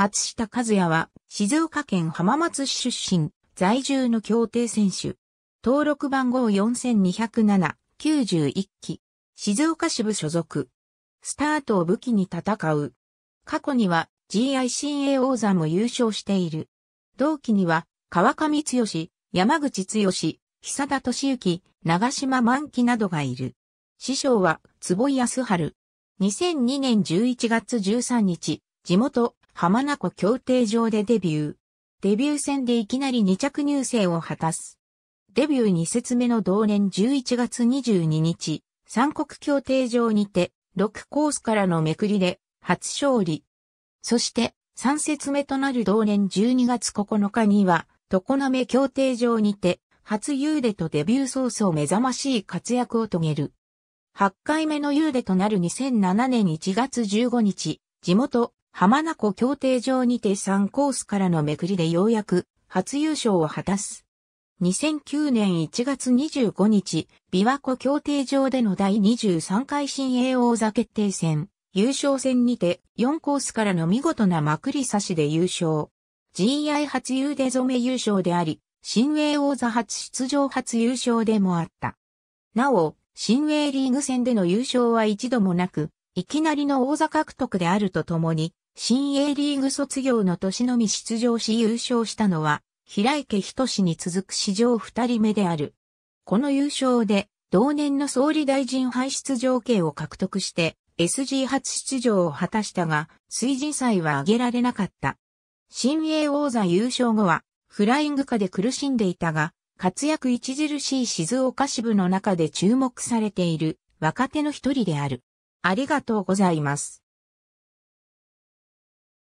松下和也は、静岡県浜松市出身、在住の協定選手。登録番号4207、91期。静岡支部所属。スタートを武器に戦う。過去には GICA 王座も優勝している。同期には、川上剛、山口剛、久田敏行、長島万期などがいる。師匠は、坪井康春。2002年11月13日、地元、浜名湖協定場でデビュー。デビュー戦でいきなり2着入選を果たす。デビュー2節目の同年11月22日、三国協定場にて、6コースからのめくりで、初勝利。そして、3節目となる同年12月9日には、常滑協定場にて、初ユーデとデビューソースを目覚ましい活躍を遂げる。8回目のユーデとなる2007年1月15日、地元、浜名湖協定場にて3コースからのめくりでようやく初優勝を果たす。2009年1月25日、琵琶湖協定場での第23回新栄王座決定戦、優勝戦にて4コースからの見事なまくり差しで優勝。GI 初優で染め優勝であり、新栄王座初出場初優勝でもあった。なお、新栄リーグ戦での優勝は一度もなく、いきなりの王座獲得であるとともに、新 A リーグ卒業の年のみ出場し優勝したのは、平池仁に続く史上二人目である。この優勝で、同年の総理大臣輩出条件を獲得して、SG 初出場を果たしたが、水人祭は挙げられなかった。新 A 王座優勝後は、フライング下で苦しんでいたが、活躍著しい静岡支部の中で注目されている若手の一人である。ありがとうございます。